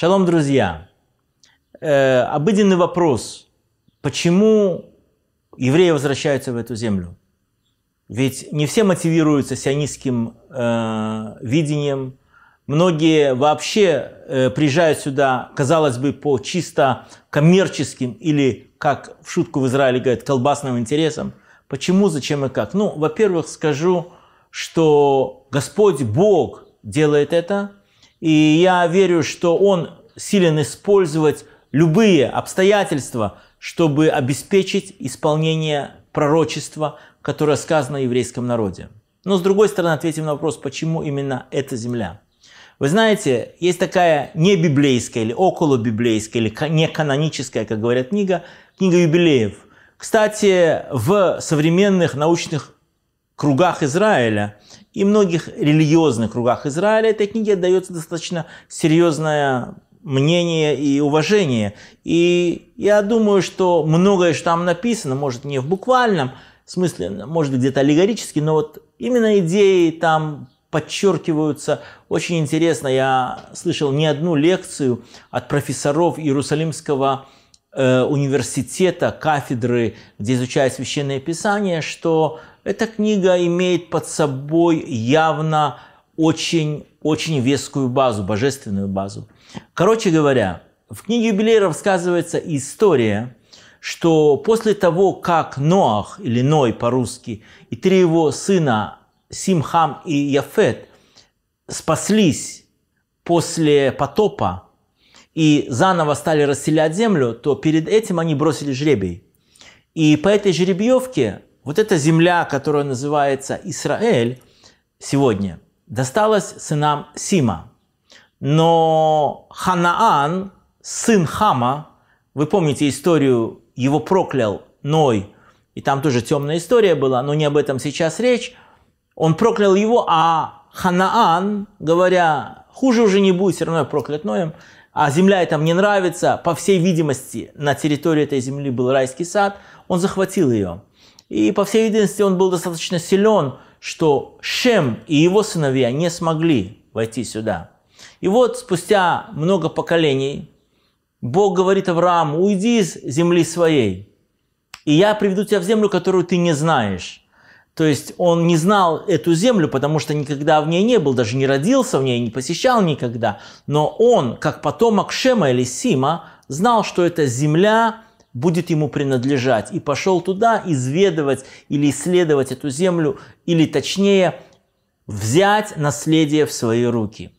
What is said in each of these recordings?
Шалом, друзья. Э, обыденный вопрос. Почему евреи возвращаются в эту землю? Ведь не все мотивируются сионистским э, видением. Многие вообще э, приезжают сюда, казалось бы, по чисто коммерческим или, как в шутку в Израиле говорят, колбасным интересам. Почему, зачем и как? Ну, во-первых, скажу, что Господь Бог делает это – и я верю, что Он силен использовать любые обстоятельства, чтобы обеспечить исполнение пророчества, которое сказано еврейском народе. Но с другой стороны, ответим на вопрос, почему именно эта земля? Вы знаете, есть такая не библейская или около библейская или не каноническая, как говорят книга, книга юбилеев. Кстати, в современных научных кругах Израиля и многих религиозных кругах Израиля этой книге отдается достаточно серьезное мнение и уважение. И я думаю, что многое, что там написано, может не в буквальном смысле, может где-то аллегорически, но вот именно идеи там подчеркиваются. Очень интересно, я слышал не одну лекцию от профессоров Иерусалимского университета Э, университета, кафедры, где изучают священное писание, что эта книга имеет под собой явно очень-очень вескую базу, божественную базу. Короче говоря, в книге юбилея рассказывается история, что после того, как Ноах, или Ной по-русски, и три его сына Симхам и Яфет спаслись после потопа, и заново стали расселять землю, то перед этим они бросили жребий. И по этой жеребьевке вот эта земля, которая называется Израиль сегодня, досталась сынам Сима. Но Ханаан, сын Хама, вы помните историю, его проклял Ной, и там тоже темная история была, но не об этом сейчас речь. Он проклял его, а Ханаан, говоря, хуже уже не будет, все равно я проклят Ноем, а земля там не нравится, по всей видимости, на территории этой земли был райский сад, он захватил ее. И, по всей видимости, он был достаточно силен, что Шем и его сыновья не смогли войти сюда. И вот спустя много поколений Бог говорит Аврааму, уйди из земли своей, и я приведу тебя в землю, которую ты не знаешь. То есть он не знал эту землю, потому что никогда в ней не был, даже не родился в ней, не посещал никогда. Но он, как потомок Шема или Сима, знал, что эта земля будет ему принадлежать. И пошел туда изведывать или исследовать эту землю, или точнее взять наследие в свои руки.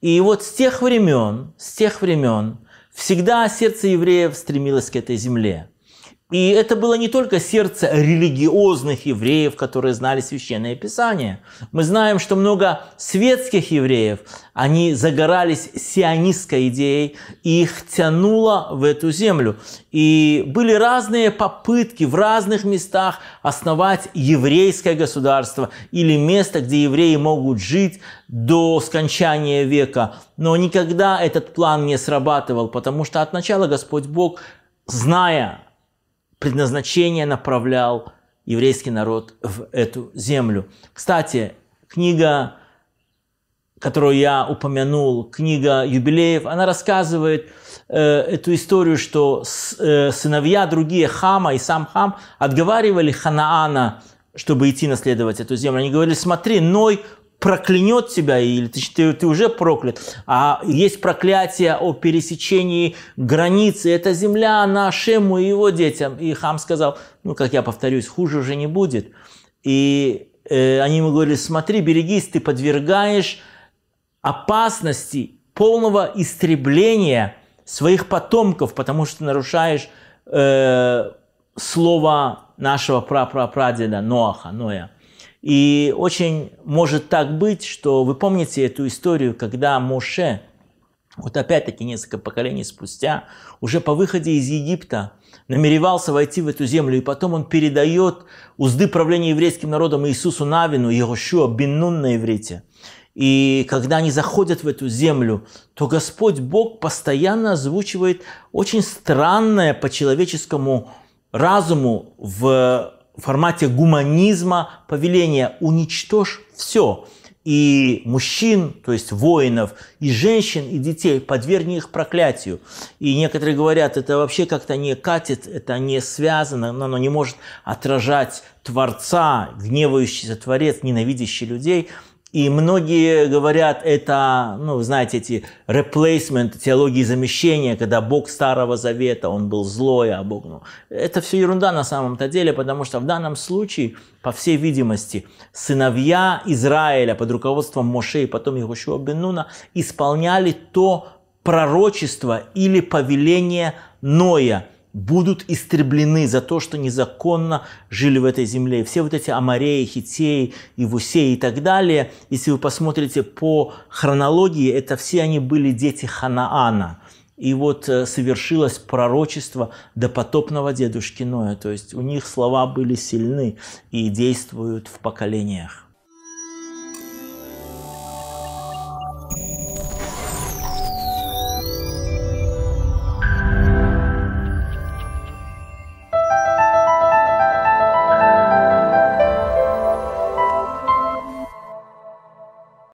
И вот с тех времен, с тех времен, всегда сердце евреев стремилось к этой земле. И это было не только сердце религиозных евреев, которые знали Священное Писание. Мы знаем, что много светских евреев, они загорались сионистской идеей, и их тянуло в эту землю. И были разные попытки в разных местах основать еврейское государство или место, где евреи могут жить до скончания века. Но никогда этот план не срабатывал, потому что от начала Господь Бог зная предназначение направлял еврейский народ в эту землю. Кстати, книга, которую я упомянул, книга юбилеев, она рассказывает э, эту историю, что с, э, сыновья другие Хама и сам Хам отговаривали Ханаана, чтобы идти наследовать эту землю. Они говорили, смотри, Ной проклянет тебя, или ты, ты, ты уже проклят. А есть проклятие о пересечении границы. Это земля Нашему и его детям. И хам сказал, ну, как я повторюсь, хуже уже не будет. И э, они ему говорили, смотри, берегись, ты подвергаешь опасности полного истребления своих потомков, потому что нарушаешь э, слово нашего прапрапрадеда Ноаха, Ноя. И очень может так быть, что вы помните эту историю, когда Моше, вот опять-таки несколько поколений спустя, уже по выходе из Египта, намеревался войти в эту землю, и потом он передает узды правления еврейским народом Иисусу Навину, Егошуа Биннун на иврите. И когда они заходят в эту землю, то Господь Бог постоянно озвучивает очень странное по человеческому разуму в в формате гуманизма повеления «уничтожь все» и мужчин, то есть воинов, и женщин, и детей, подвергни их проклятию. И некоторые говорят, это вообще как-то не катит, это не связано, но оно не может отражать Творца, гневающийся Творец, ненавидящий людей – и многие говорят, это, ну, знаете, эти replacement, теологии замещения, когда Бог Старого Завета, он был злой, а Бог... Ну, это все ерунда на самом-то деле, потому что в данном случае, по всей видимости, сыновья Израиля под руководством Моше и потом Егошуа Бенуна исполняли то пророчество или повеление Ноя – будут истреблены за то, что незаконно жили в этой земле. все вот эти Амареи, Хитеи, Ивусеи и так далее, если вы посмотрите по хронологии, это все они были дети Ханаана. И вот э, совершилось пророчество допотопного дедушки Ноя. То есть у них слова были сильны и действуют в поколениях.